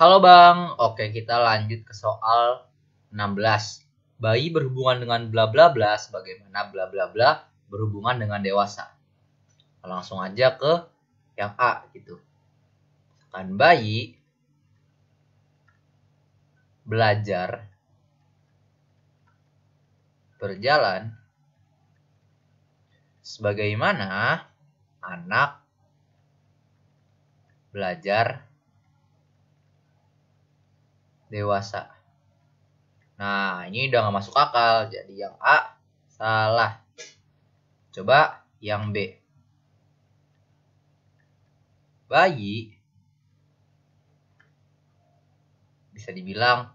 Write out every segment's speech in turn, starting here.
Halo Bang, oke kita lanjut ke soal 16. Bayi berhubungan dengan bla bla bla sebagaimana bla bla bla berhubungan dengan dewasa. Langsung aja ke yang A gitu. Kan bayi belajar berjalan sebagaimana anak belajar dewasa. Nah, ini udah gak masuk akal. Jadi yang A salah. Coba yang B. Bayi bisa dibilang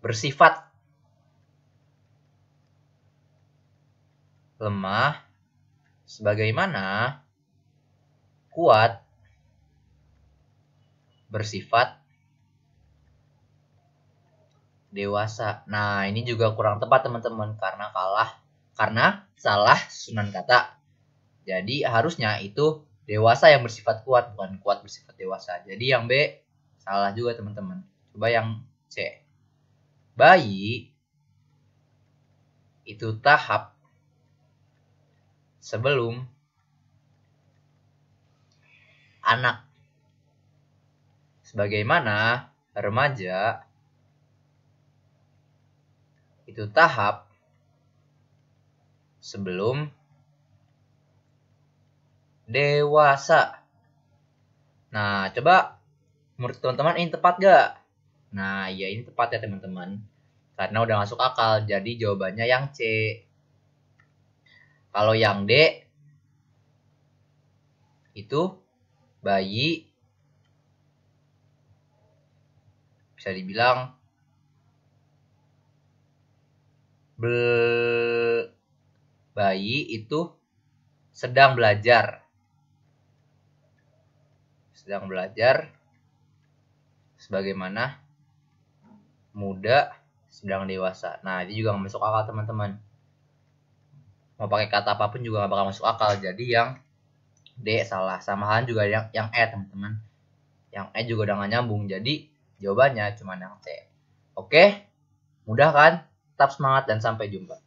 bersifat lemah sebagaimana kuat bersifat dewasa. Nah, ini juga kurang tepat teman-teman karena kalah karena salah sunan kata. Jadi harusnya itu dewasa yang bersifat kuat bukan kuat bersifat dewasa. Jadi yang B salah juga teman-teman. Coba yang C. Bayi itu tahap sebelum anak. Sebagaimana remaja itu tahap sebelum dewasa. Nah, coba menurut teman-teman ini tepat gak? Nah, ya ini tepat ya teman-teman. Karena udah masuk akal, jadi jawabannya yang C. Kalau yang D, itu bayi bisa dibilang be, bayi itu sedang belajar sedang belajar sebagaimana muda sedang dewasa. Nah, ini juga gak masuk akal, teman-teman. Mau pakai kata apapun juga gak bakal masuk akal. Jadi yang D salah. Sama hal juga yang, yang E, teman-teman. Yang E juga udah gak nyambung. Jadi jawabannya cuma yang C. Oke? Mudah kan? tetap semangat dan sampai jumpa.